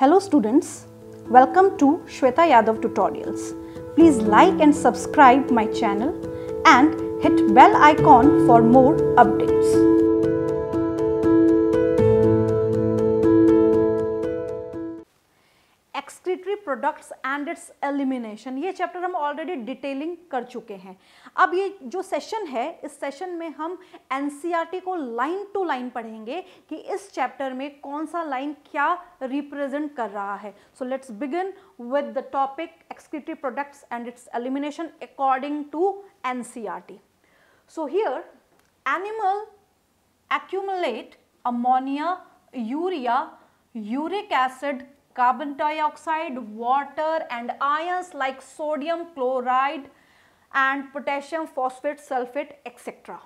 Hello students, welcome to Shweta Yadav Tutorials. Please like and subscribe my channel and hit bell icon for more updates. Excretory products and its elimination ये chapter हम already detailing कर चुके हैं अब ये जो session है इस सेशन में हम एन e को लाइन टू लाइन पढ़ेंगे कि इस चैप्टर में कौन सा लाइन क्या रिप्रेजेंट कर रहा है so let's begin with the topic excretory products and its elimination according to N so here animal accumulate ammonia urea uric acid carbon dioxide, water and ions like sodium chloride and potassium phosphate sulfate etc.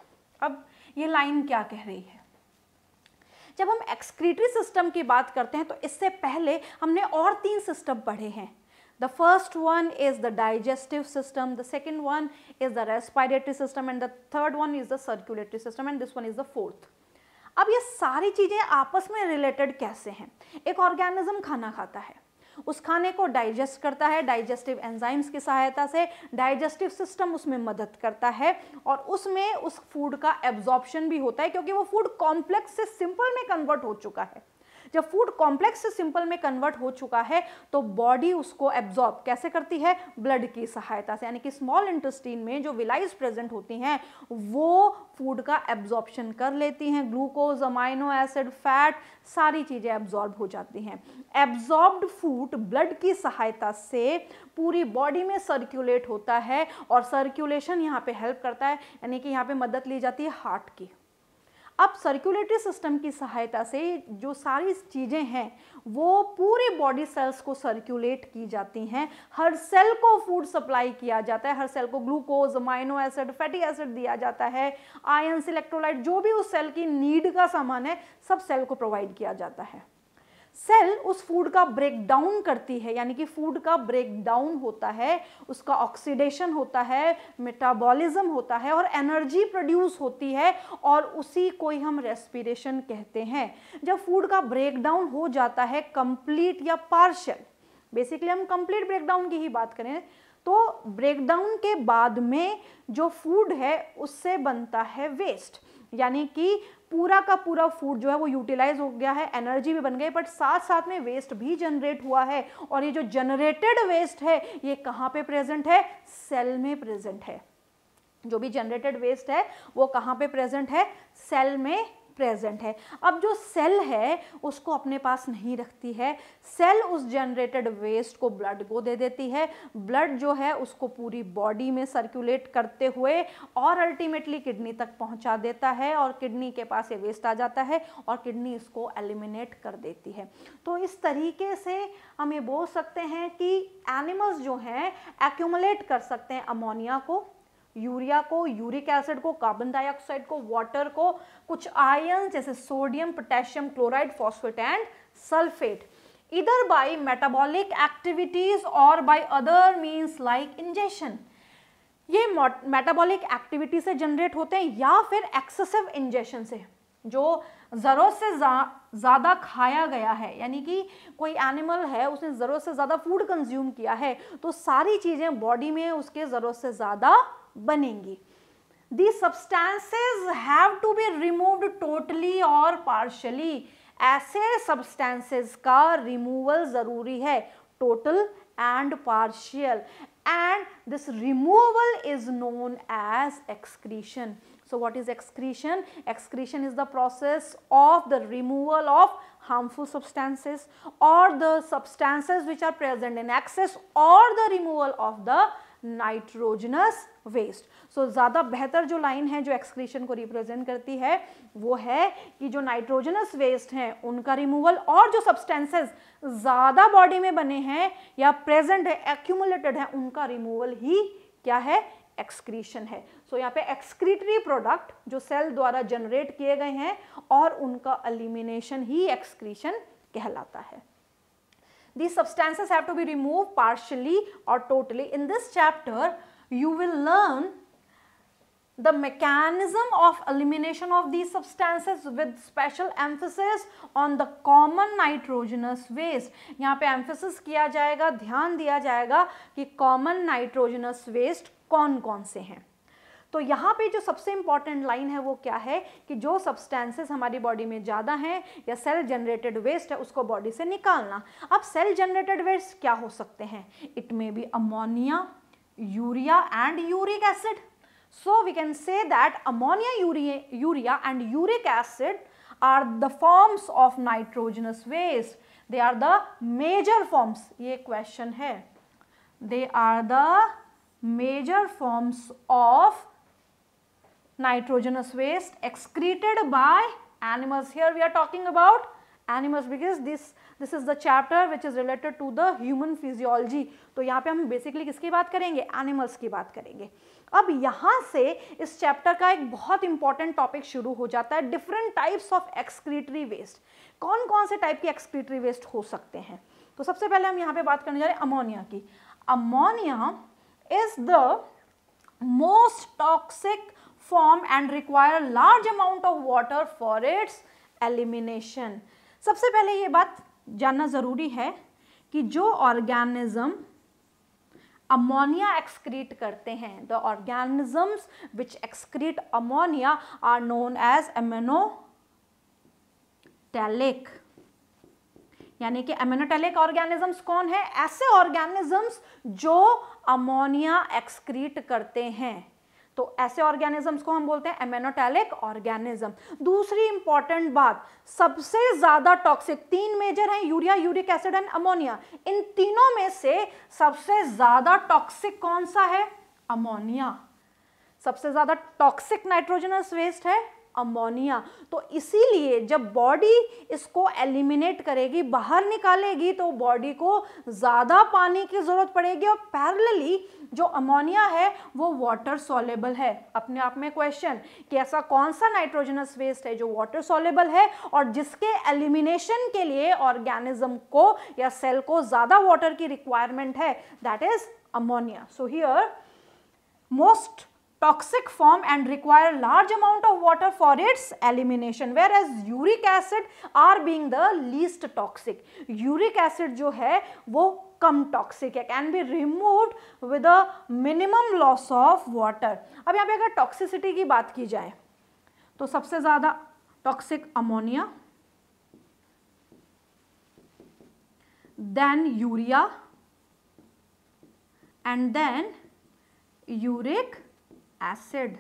ab ye line kya keh rahi hai jab hum excretory system ki baat karte hain to isse pehle humne aur teen system padhe hain the first one is the digestive system the second one is the respiratory system and the third one is the circulatory system and this one is the fourth अब ये सारी चीज़ें आपस में related कैसे हैं एक organism खाना खाता है उस खाने को डाइजेस्ट करता है डाइजेस्टिव एंजाइम्स की सहायता से डाइजेस्टिव सिस्टम उसमें मदद करता है और उसमें उस फूड का एब्जॉर्प्शन भी होता है क्योंकि वो फूड कॉम्प्लेक्स से सिंपल में कन्वर्ट हो चुका है जब फूड कॉम्प्लेक्स सिंपल में कन्वर्ट हो चुका है तो बॉडी उसको एब्जॉर्ब कैसे करती है ब्लड की सहायता से यानी कि स्मॉल इंटेस्टीन में जो विलाइज प्रेजेंट होती हैं वो फूड का एब्जॉर्बशन कर लेती हैं ग्लूकोज अमाइनो एसिड फैट सारी चीज़ें एब्जॉर्ब हो जाती हैं एब्जॉर्ब्ड फूड ब्लड की सहायता से पूरी बॉडी में सर्क्यूलेट होता है और सर्क्यूलेशन यहाँ पे हेल्प करता है यानी कि यहाँ पे मदद ली जाती है हार्ट की अब सर्कुलेटरी सिस्टम की सहायता से जो सारी चीज़ें हैं वो पूरे बॉडी सेल्स को सर्कुलेट की जाती हैं हर सेल को फूड सप्लाई किया जाता है हर सेल को glucose amino acid fatty acid दिया जाता है आयन्स इलेक्ट्रोलाइट जो भी उस सेल की नीड का सामान है सब सेल को प्रोवाइड किया जाता है सेल उस फूड का ब्रेक डाउन करती है यानी कि फूड का ब्रेकडाउन होता है उसका ऑक्सीडेशन होता है मेटाबॉलिज्म होता है और एनर्जी प्रोड्यूस होती है और उसी को ही हम रेस्पिरेशन कहते हैं जब फूड का ब्रेकडाउन हो जाता है कंप्लीट या पार्शल बेसिकली हम कंप्लीट ब्रेकडाउन की ही बात करें तो ब्रेकडाउन के बाद में जो फूड है उससे बनता है वेस्ट यानी कि पूरा का पूरा फूड जो है वो यूटिलाइज हो गया है एनर्जी भी बन गई बट साथ साथ में वेस्ट भी जनरेट हुआ है और ये जो जनरेटेड वेस्ट है ये कहाँ पे प्रेजेंट है सेल में प्रेजेंट है जो भी जनरेटेड वेस्ट है वो कहाँ पे प्रेजेंट है सेल में प्रेजेंट है अब जो सेल है उसको अपने पास नहीं रखती है सेल उस जनरेटेड वेस्ट को ब्लड को दे देती है ब्लड जो है उसको पूरी बॉडी में सर्कुलेट करते हुए और अल्टीमेटली किडनी तक पहुंचा देता है और किडनी के पास ये वेस्ट आ जाता है और किडनी इसको एलिमिनेट कर देती है तो इस तरीके से हम ये बोल सकते हैं कि एनिमल्स जो हैं एक्यूमुलेट कर सकते हैं अमोनिया को यूरिया को यूरिक एसिड को कार्बन डाइऑक्साइड को वाटर को कुछ आयन जैसे sodium potassium chloride phosphate and sulphate इधर बाई मेटाबॉलिक एक्टिविटीज और by other means like ingestion ये मेटाबॉलिक एक्टिविटी से जनरेट होते हैं या फिर एक्सेसिव इंजेशन से जो ज़रूरत से ज़्यादा खाया गया है यानी कि कोई एनिमल है उसने ज़रूरत से ज़्यादा फूड कंज्यूम किया है तो सारी चीज़ें बॉडी में उसके ज़रूरत से ज़्यादा these substances have to be removed totally or partially ऐसे substances car removal ज़रूरी है total and partial and this removal is known as excretion. So what is excretion? Excretion is the process of the removal of harmful substances or the substances which are present in excess or the removal of the nitrogenous waste so so, ज़्यादा बेहतर जो line है जो excretion को represent करती है वो है कि जो नाइट्रोजनस वेस्ट हैं उनका रिमूवल और जो सब्सटेंसेस ज़्यादा बॉडी में बने हैं या प्रेजेंट है एक्यूमुलेटेड है उनका रिमूवल ही क्या है एक्सक्रीशन है सो so, यहाँ पे एक्सक्रीटरी प्रोडक्ट जो सेल द्वारा जनरेट किए गए हैं और उनका एलिमिनेशन ही एक्सक्रीशन कहलाता है these substances have to be removed partially or totally in this chapter you will learn the mechanism of elimination of these substances with special emphasis on the common nitrogenous waste. yahan pe emphasis kiya jayega dhyan diya jayega ki common nitrogenous waste kon kon se hain तो यहाँ पे जो सबसे important line है वो क्या है कि जो सब्सटेंसेस हमारी बॉडी में ज़्यादा हैं या सेल जनरेटेड वेस्ट है उसको बॉडी से निकालना अब सेल जनरेटेड वेस्ट क्या हो सकते हैं it may be ammonia urea and uric acid. So, we can say that ammonia, urea, urea and uric acid are the forms of nitrogenous waste. They are the major forms. ये question है. They are the major forms of nitrogenous waste excreted by animals. Here we are talking about animals because this, this is the chapter which is related to the human physiology. तो यहाँ पे हम basically किसकी बात करेंगे animals की बात करेंगे अब यहाँ से इस चैप्टर का एक बहुत इंपॉर्टेंट टॉपिक शुरू हो जाता है different types of excretory waste कौन कौन से टाइप के एक्सक्रीटरी वेस्ट हो सकते हैं तो सबसे पहले हम यहाँ पे बात करने जा रहे हैं अमोनिया की ammonia is the most toxic form and require large amount of water for its elimination सबसे पहले ये बात जानना ज़रूरी है कि जो ऑर्गेनिज्म अमोनिया एक्सक्रीट करते हैं the organisms which excrete ammonia are known as ammonotelic यानी कि एमिनोटेलिक ऑर्गेनिजम्स कौन है ऐसे ऑर्गेनिजम्स जो अमोनिया एक्सक्रीट करते हैं तो ऐसे ऑर्गेनिजम्स को हम बोलते हैं एमेनोटेलिक ऑर्गेनिज्म दूसरी इंपॉर्टेंट बात सबसे ज़्यादा टॉक्सिक तीन मेजर हैं urea uric acid and ammonia इन तीनों में से सबसे ज़्यादा टॉक्सिक कौन सा है अमोनिया सबसे ज़्यादा टॉक्सिक नाइट्रोजनस वेस्ट है अमोनिया तो इसीलिए जब बॉडी इसको एलिमिनेट करेगी बाहर निकालेगी तो बॉडी को ज़्यादा पानी की ज़रूरत पड़ेगी और पैरेलली जो अमोनिया है वो वाटर सॉलेबल है अपने आप में क्वेश्चन कि ऐसा कौन सा नाइट्रोजनस वेस्ट है जो वाटर सॉलेबल है और जिसके एलिमिनेशन के लिए ऑर्गेनिज्म को या सेल को ज़्यादा वाटर की रिक्वायरमेंट है that is ammonia so here most form and require large amount of water for its elimination whereas uric acid are being the least toxic uric acid जो है वो कम टॉक्सिक है can be removed with a minimum loss of water अब यहाँ पे अगर toxicity की बात की जाए तो सबसे ज़्यादा toxic ammonia then urea and then uric acid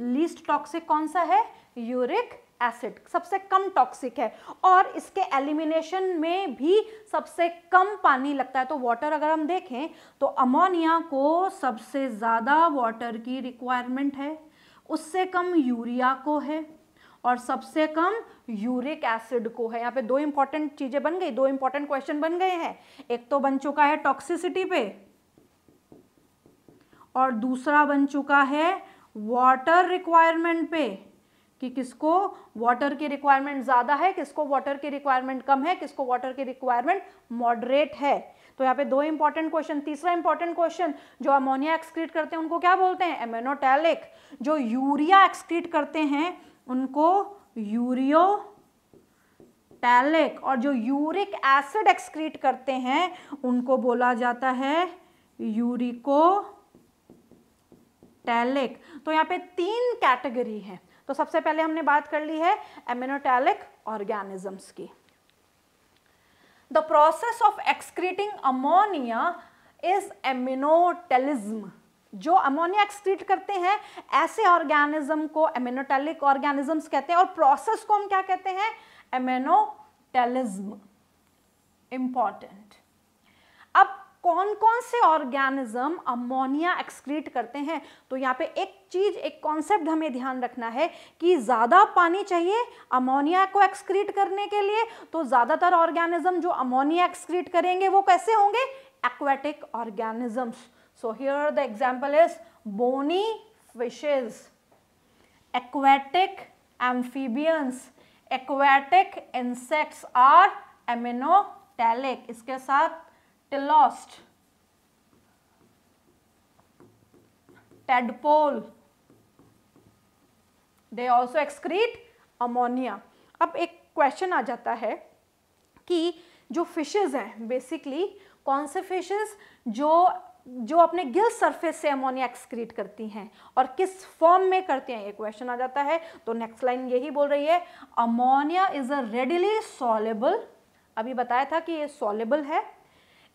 least toxic कौन सा है यूरिक एसिड सबसे कम टॉक्सिक है और इसके एलिमिनेशन में भी सबसे कम पानी लगता है तो वाटर अगर हम देखें तो अमोनिया को सबसे ज़्यादा वाटर की रिक्वायरमेंट है उससे कम यूरिया को है और सबसे कम यूरिक एसिड को है यहाँ पे दो इंपॉर्टेंट चीज़ें बन गई दो इंपॉर्टेंट क्वेश्चन बन गए हैं एक तो बन चुका है टॉक्सिसिटी पे और दूसरा बन चुका है वाटर रिक्वायरमेंट पे कि किसको वाटर की रिक्वायरमेंट ज़्यादा है किसको वाटर की रिक्वायरमेंट कम है किसको वाटर की रिक्वायरमेंट मॉडरेट है तो यहाँ पे दो इंपॉर्टेंट क्वेश्चन तीसरा इंपॉर्टेंट क्वेश्चन जो अमोनिया एक्सक्रीट करते हैं उनको क्या बोलते हैं एमेनोटैलिक जो यूरिया एक्सक्रीट करते हैं उनको यूरियो टैलिक और जो यूरिक एसिड एक्सक्रीट करते हैं उनको बोला जाता है यूरिको टैलिक तो यहाँ पे तीन कैटेगरी है तो सबसे पहले हमने बात कर ली है एमिनोटैलिक ऑर्गेनिजम्स की the process of excreting ammonia is ammonotelism जो अमोनिया एक्सक्रीट करते हैं ऐसे ऑर्गेनिज्म को एमिनोटेलिक ऑर्गेनिजम्स कहते हैं और प्रोसेस को हम क्या कहते हैं एमिनोटेलिज्म इंपॉर्टेंट कौन कौन से ऑर्गेनिज्म अमोनिया एक्सक्रीट करते हैं तो यहाँ पे एक चीज एक कॉन्सेप्ट हमें ध्यान रखना है कि ज़्यादा पानी चाहिए अमोनिया को एक्सक्रीट करने के लिए तो ज़्यादातर ऑर्गेनिज्म जो अमोनिया एक्सक्रीट करेंगे वो कैसे होंगे aquatic organisms so here the example is bony fishes aquatic amphibians aquatic insects are ammonotelic इसके साथ lost tadpole they also excrete ammonia अब एक क्वेश्चन आ जाता है कि जो फिशेज हैं बेसिकली कौन से फिशेज जो जो अपने गिल सरफेस से अमोनिया एक्सक्रीट करती हैं और किस फॉर्म में करती हैं ये क्वेश्चन आ जाता है तो नेक्स्ट लाइन यही बोल रही है ammonia is a readily soluble अभी बताया था कि ये सॉलेबल है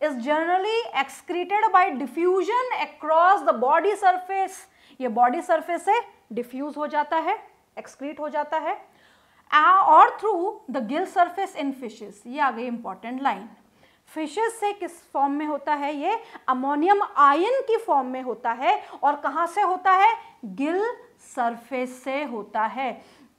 is generally excreted by diffusion across the body surface ये body surface से diffuse हो जाता है excrete हो जाता है और through the gill surface in fishes ये आ गई important line फिशेस से किस फॉर्म में होता है ये अमोनियम आयन की फॉर्म में होता है और कहाँ से होता है गिल सरफेस से होता है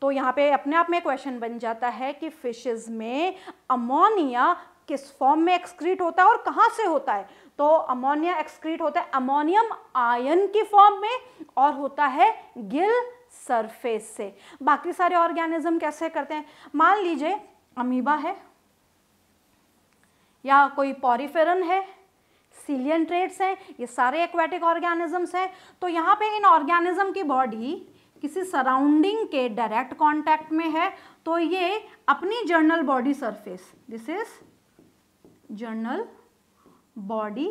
तो यहाँ पे अपने आप में क्वेश्चन बन जाता है कि फिशेस में अमोनिया किस फॉर्म में एक्सक्रीट होता है और कहाँ से होता है तो अमोनिया एक्सक्रीट होता है अमोनियम आयन की फॉर्म में और होता है गिल सरफेस से बाकी सारे ऑर्गेनिज्म कैसे करते हैं मान लीजिए अमीबा है या कोई पॉरीफेरन है सीलियन ट्रेड्स हैं ये सारे एक्वेटिक ऑर्गेनिजम्स हैं तो यहाँ पे इन ऑर्गेनिज्म की बॉडी किसी सराउंडिंग के डायरेक्ट कांटेक्ट में है तो ये अपनी general body surface this is general body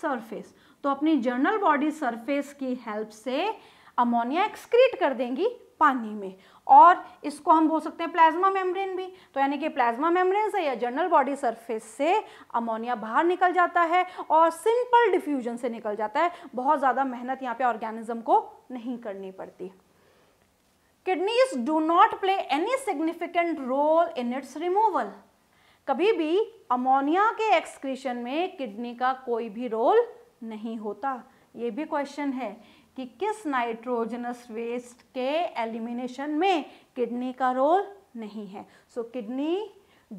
surface तो अपनी जर्नल बॉडी सरफेस की हेल्प से अमोनिया एक्सक्रीट कर देंगी पानी में और इसको हम बोल सकते हैं प्लाज्मा मेम्ब्रेन भी तो यानी कि प्लाज्मा मेम्ब्रेन से या जर्नल बॉडी सरफेस से अमोनिया बाहर निकल जाता है और सिंपल डिफ्यूजन से निकल जाता है बहुत ज़्यादा मेहनत यहाँ पे ऑर्गेनिज्म को नहीं करनी पड़ती kidneys do not play any significant role in its removal कभी भी अमोनिया के एक्सक्रीशन में किडनी का कोई भी रोल नहीं होता ये भी क्वेश्चन है कि किस नाइट्रोजनस वेस्ट के एलिमिनेशन में किडनी का रोल नहीं है so kidney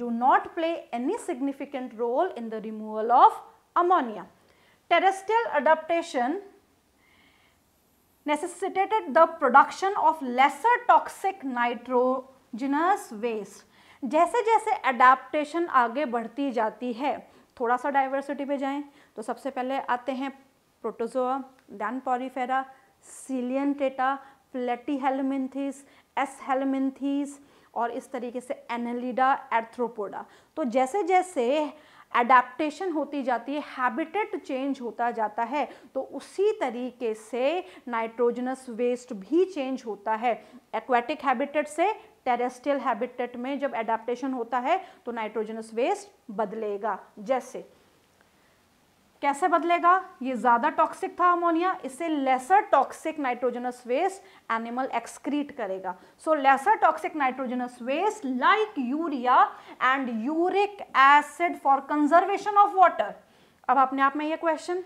do not play any significant role in the removal of ammonia terrestrial adaptation necessitated the production of lesser toxic nitrogenous waste जैसे जैसे अडाप्टेशन आगे बढ़ती जाती है थोड़ा सा डाइवर्सिटी पे जाएं तो सबसे पहले आते हैं प्रोटोजोआ दैन पॉरीफेरा टेटा प्लेटी हेलमिनथीस एस हेलमिनथीस और इस तरीके से एनलिडा एर्थ्रोपोडा तो जैसे जैसे एडाप्टेशन होती जाती है हैबिटेट चेंज होता जाता है तो उसी तरीके से नाइट्रोजनस वेस्ट भी चेंज होता है एक्वेटिक हैबिटेट से टेरेस्ट्रियल हैबिटेट में जब एडाप्टेशन होता है तो नाइट्रोजनस वेस्ट बदलेगा जैसे कैसे बदलेगा ये ज़्यादा टॉक्सिक था अमोनिया इससे lesser toxic nitrogenous waste animal excrete करेगा so lesser toxic nitrogenous waste like urea and uric acid for conservation of water अब अपने आप में ये क्वेश्चन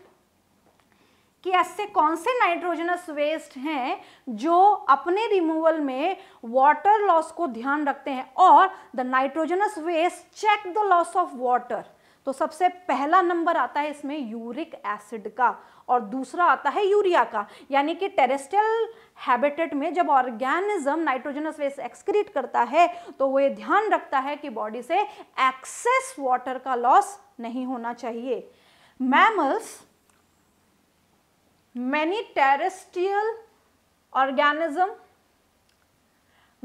कि ऐसे कौन से नाइट्रोजनस वेस्ट हैं जो अपने रिमूवल में वाटर लॉस को ध्यान रखते हैं और the nitrogenous waste check the loss of water तो सबसे पहला नंबर आता है इसमें यूरिक एसिड का और दूसरा आता है यूरिया का यानी कि टेरेस्टल हैबिटेट में जब ऑर्गेनिज्म नाइट्रोजनस वेस्ट एक्सक्रीट करता है तो वो ये ध्यान रखता है कि बॉडी से एक्सेस वाटर का लॉस नहीं होना चाहिए mammals many terrestrial organism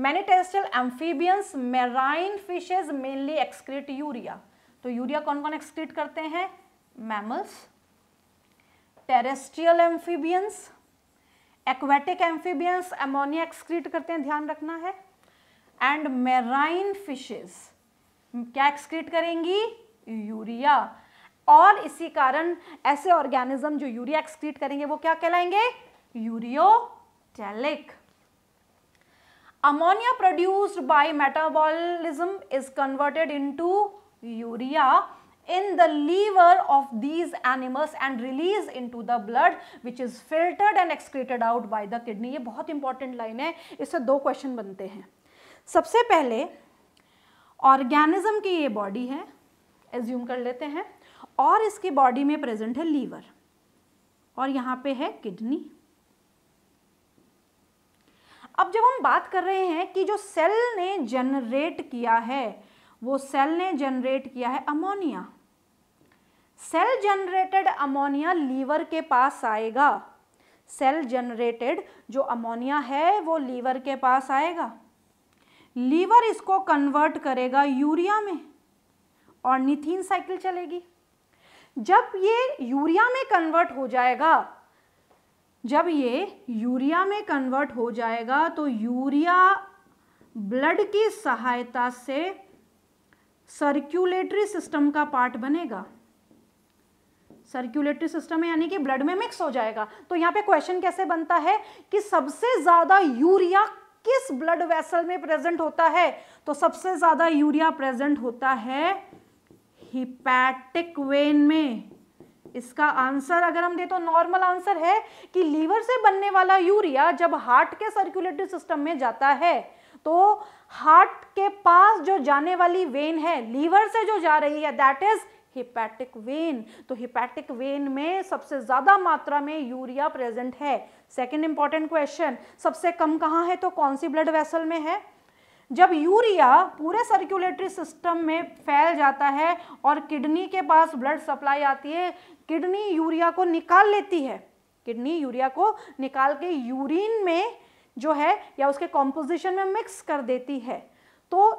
many terrestrial amphibians marine fishes mainly excrete urea तो यूरिया कौन कौन एक्सक्रीट करते हैं mammals terrestrial amphibians aquatic amphibians ammonia excrete करते हैं ध्यान रखना है एंड मेराइन फिशेज क्या एक्सक्रीट करेंगी यूरिया और इसी कारण ऐसे ऑर्गेनिज्म जो यूरिया एक्सक्रीट करेंगे वो क्या कहलाएंगे ureotelic ammonia produced by metabolism is converted into urea in the liver of these animals and release into the blood which is filtered and excreted out by the kidney ये बहुत important line है इससे दो question बनते हैं सबसे पहले organism की ये बॉडी है एज्यूम कर लेते हैं और इसके बॉडी में प्रेजेंट है लीवर और यहां पे है किडनी अब जब हम बात कर रहे हैं कि जो सेल ने जनरेट किया है वो सेल ने जनरेट किया है ammonia cell generated ammonia liver के पास आएगा सेल जनरेटेड जो अमोनिया है वो लीवर के पास आएगा लीवर इसको कन्वर्ट करेगा यूरिया में और निथीन साइकिल चलेगी जब ये यूरिया में कन्वर्ट हो जाएगा जब ये यूरिया में कन्वर्ट हो जाएगा तो यूरिया ब्लड की सहायता से सर्क्यूलेटरी सिस्टम का पार्ट बनेगा सर्क्यूलेटरी सिस्टम है यानी कि ब्लड में मिक्स हो जाएगा तो यहां पे क्वेश्चन कैसे बनता है कि सबसे ज़्यादा यूरिया किस ब्लड वेसल में प्रेजेंट होता है तो सबसे ज़्यादा यूरिया प्रेजेंट होता है हिपैटिक वेन में इसका आंसर अगर हम दे तो नॉर्मल आंसर है कि लीवर से बनने वाला यूरिया जब हार्ट के सर्कुलेटरी सिस्टम में जाता है तो हार्ट के पास जो जाने वाली वेन है लीवर से जो जा रही है दैट इज हिपैटिक वेन तो हिपैटिक वेन में सबसे ज़्यादा मात्रा में यूरिया प्रेजेंट है सेकेंड इंपॉर्टेंट क्वेश्चन सबसे कम कहाँ है तो कौन सी ब्लड वेसल में है जब यूरिया पूरे सर्कुलेटरी सिस्टम में फैल जाता है और किडनी के पास ब्लड सप्लाई आती है किडनी यूरिया को निकाल लेती है किडनी यूरिया को निकाल के यूरिन में जो है या उसके कॉम्पोजिशन में मिक्स कर देती है तो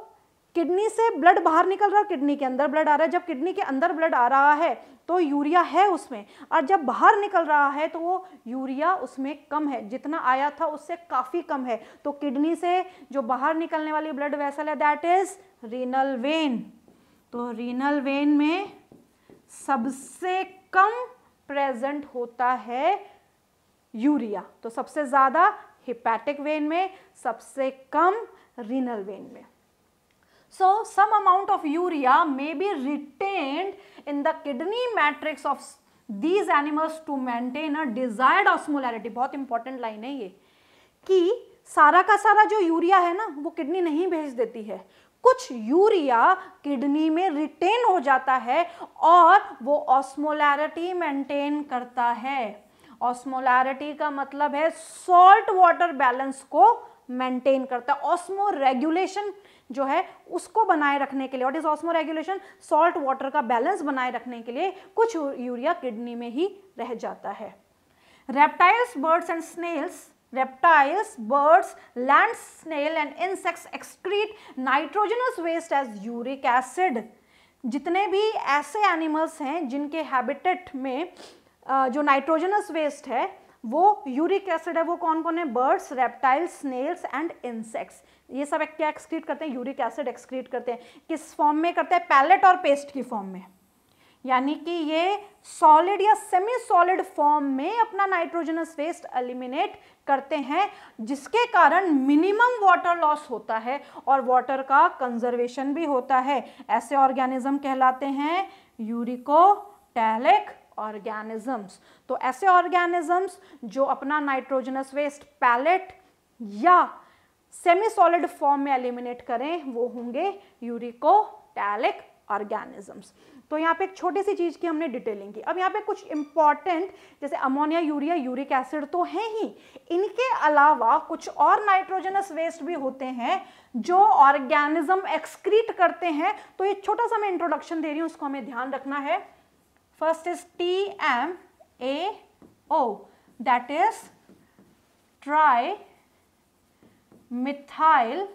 किडनी से ब्लड बाहर निकल रहा है किडनी के अंदर ब्लड आ रहा है जब किडनी के अंदर ब्लड आ रहा है तो यूरिया है उसमें और जब बाहर निकल रहा है तो वो यूरिया उसमें कम है जितना आया था उससे काफ़ी कम है तो किडनी से जो बाहर निकलने वाली ब्लड वैसल है दैट इज़ रीनल वेन तो रीनल वेन में सबसे कम प्रेजेंट होता है यूरिया तो सबसे ज़्यादा हिपैटिक वेन में सबसे कम रीनल वेन में So some amount of urea may be retained in the kidney matrix of these animals to maintain a desired osmolarity. बहुत important line है ये कि सारा का सारा जो यूरिया है ना वो किडनी नहीं भेज देती है कुछ यूरिया किडनी में रिटेन हो जाता है और वो ऑस्मोलैरिटी मेंटेन करता है ऑस्मोलैरिटी का मतलब है सॉल्ट वाटर बैलेंस को मेंटेन करता है ऑस्मो रेगुलेशन जो है उसको बनाए रखने के लिए और is osmoregulation salt water का बैलेंस बनाए रखने के लिए कुछ यूरिया किडनी में ही रह जाता है reptiles birds and snails reptiles birds land snail and insects excrete nitrogenous waste as uric acid जितने भी ऐसे एनिमल्स हैं जिनके हैबिटेट में जो नाइट्रोजनस वेस्ट है वो यूरिक एसिड है वो कौन कौन है birds reptiles snails and insects ये सब क्या एक्सक्रीट करते हैं यूरिक एसिड एक्सक्रीट करते हैं किस फॉर्म में करते हैं पैलेट और पेस्ट की फॉर्म में यानी कि ये सॉलिड या सेमी सॉलिड फॉर्म में अपना नाइट्रोजनस वेस्ट एलिमिनेट करते हैं जिसके कारण मिनिमम वाटर लॉस होता है और वाटर का कंजर्वेशन भी होता है ऐसे ऑर्गेनिज्म कहलाते हैं यूरिको टैलिक ऑर्गेनिजम्स तो ऐसे ऑर्गेनिजम्स जो अपना नाइट्रोजनस वेस्ट पैलेट या सेमी सॉलिड फॉर्म में एलिमिनेट करें वो होंगे यूरिकोटैलिक ऑर्गेनिजम्स तो यहाँ पे एक छोटी सी चीज़ की हमने डिटेलिंग की अब यहाँ पे कुछ इंपॉर्टेंट जैसे अमोनिया यूरिया यूरिक एसिड तो है ही इनके अलावा कुछ और नाइट्रोजनस वेस्ट भी होते हैं जो ऑर्गेनिज्म एक्सक्रीट करते हैं तो ये छोटा सा मैं इंट्रोडक्शन दे रही हूँ उसको हमें ध्यान रखना है first is T M A O that is 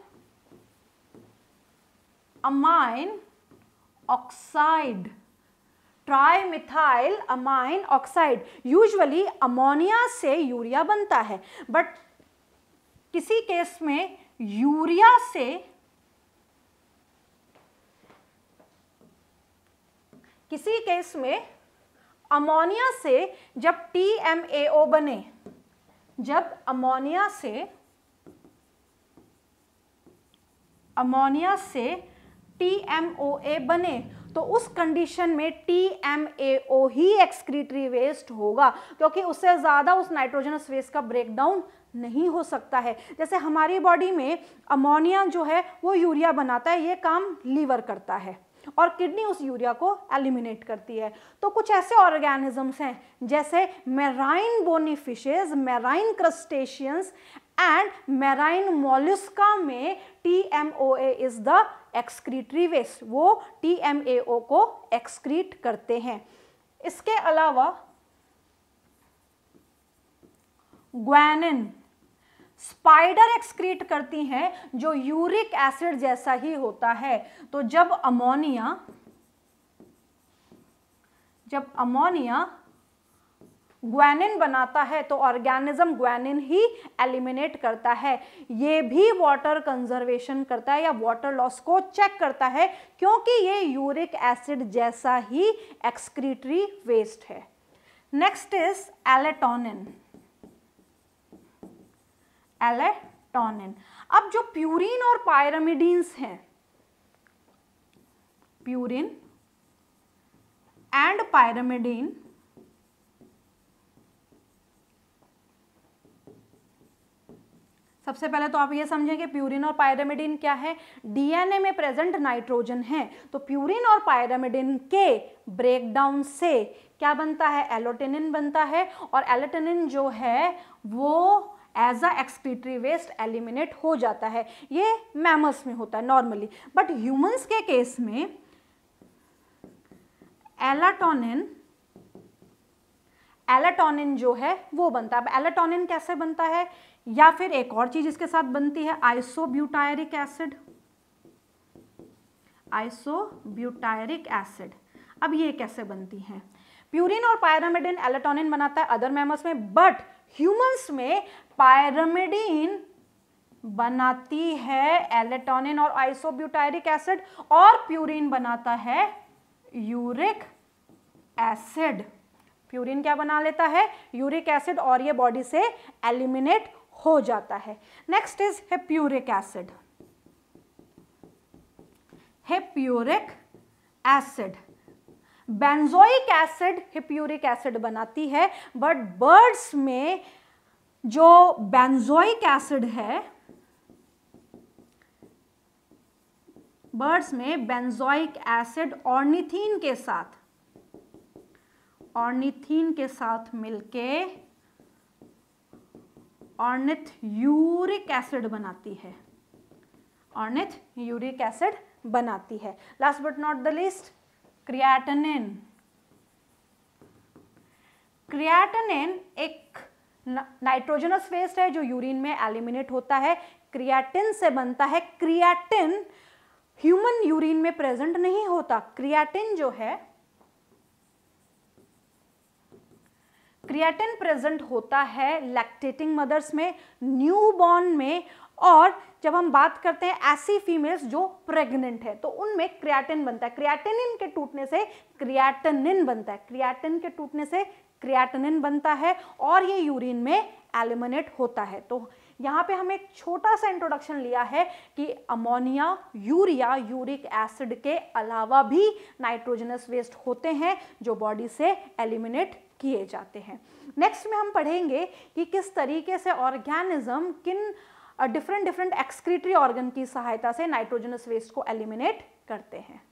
trimethylamine oxide trimethylamine oxide usually ammonia से यूरिया बनता है बट किसी केस में यूरिया से किसी केस में अमोनिया से जब टी एम ए ओ बने जब अमोनिया से अमोनिया से टी बने तो उस कंडीशन में टी ही एक्सक्रीटरी वेस्ट होगा क्योंकि उससे ज़्यादा उस नाइट्रोजनस वेस्ट का ब्रेकडाउन नहीं हो सकता है जैसे हमारी बॉडी में अमोनिया जो है वो यूरिया बनाता है ये काम लीवर करता है और किडनी उस यूरिया को एलिमिनेट करती है तो कुछ ऐसे ऑर्गेनिजम्स हैं जैसे marine bony fishes marine crustaceans and marine mollusca में T M O A is the excretory waste वो टी एम ए ओ को एक्सक्रीट करते हैं इसके अलावा ग्वैनिन स्पाइडर एक्सक्रीट करती हैं जो यूरिक एसिड जैसा ही होता है तो जब अमोनिया जब अमोनिया ग्वेनिन बनाता है तो ऑर्गेनिज्म ग्वेनिन ही एलिमिनेट करता है ये भी वाटर कंजर्वेशन करता है या वाटर लॉस को चेक करता है क्योंकि ये यूरिक एसिड जैसा ही एक्सक्रीटरी वेस्ट है नेक्स्ट इज एलेटोनिन एलेटोनिन अब जो प्यूरिन और पायरामिडीन्स हैं प्यूरिन एंड पायरामिडीन सबसे पहले तो आप ये समझें कि प्यूरिन और पायरामिडिन क्या है डीएनए में प्रेजेंट नाइट्रोजन है तो प्यूरिन और पायरामिडिन के ब्रेकडाउन से क्या बनता है एलोटेनिन बनता है और एलोटेनिन जो है वो as a excretory waste eliminate हो जाता है ये मैमस में होता है नॉर्मली बट ह्यूमंस के केस में एलाटोनिन एलाटोनिन जो है वो बनता है अब एलाटोनिन कैसे बनता है या फिर एक और चीज इसके साथ बनती है आइसोब्यूटायरिक एसिड आइसोब्यूटायरिक एसिड अब ये कैसे बनती है प्यूरिन और पायरामिडिन एलाटोनिन बनाता है अदर मैमस में बट ह्यूमंस में पायरामिडीन बनाती है एलेटोनिन और आइसोब्यूटायरिक एसिड और प्यूरिन बनाता है यूरिक एसिड प्यूरिन क्या बना लेता है यूरिक एसिड और ये बॉडी से एलिमिनेट हो जाता है next is hippuric acid hippuric acid benzoic acid hippuric acid बनाती है बट बर्ड्स में जो बेंजोइक एसिड है बर्ड्स में बेंजोइक एसिड ऑर्निथीन के साथ ऑर्निथीन के साथ मिलके ऑर्निथ यूरिक एसिड बनाती है ऑर्निथ यूरिक एसिड बनाती है last but not the list creatinine creatinine एक नाइट्रोजनस वेस्ट है जो यूरिन में एलिमिनेट होता है क्रियाटिन से बनता है क्रियाटिन ह्यूमन यूरिन में प्रेजेंट नहीं होता क्रियाटिन जो है क्रिएटिन प्रेजेंट होता है लैक्टेटिंग मदर्स में न्यू बॉर्न में और जब हम बात करते हैं ऐसी फीमेल्स जो प्रेग्नेंट है तो उनमें क्रिएटिन बनता है क्रिएटिनिन के टूटने से क्रियाटनिन बनता है क्रिएटिन के टूटने से क्रियाटनिन बनता है और ये यूरिन में एलिमिनेट होता है तो यहाँ पे हम एक छोटा सा इंट्रोडक्शन लिया है कि अमोनिया यूरिया यूरिक एसिड के अलावा भी नाइट्रोजनस वेस्ट होते हैं जो बॉडी से एलिमिनेट किए जाते हैं नेक्स्ट में हम पढ़ेंगे कि किस तरीके से ऑर्गेनिज्म किन डिफरेंट डिफरेंट एक्सक्रीटरी ऑर्गन की सहायता से नाइट्रोजनस वेस्ट को एलिमिनेट करते हैं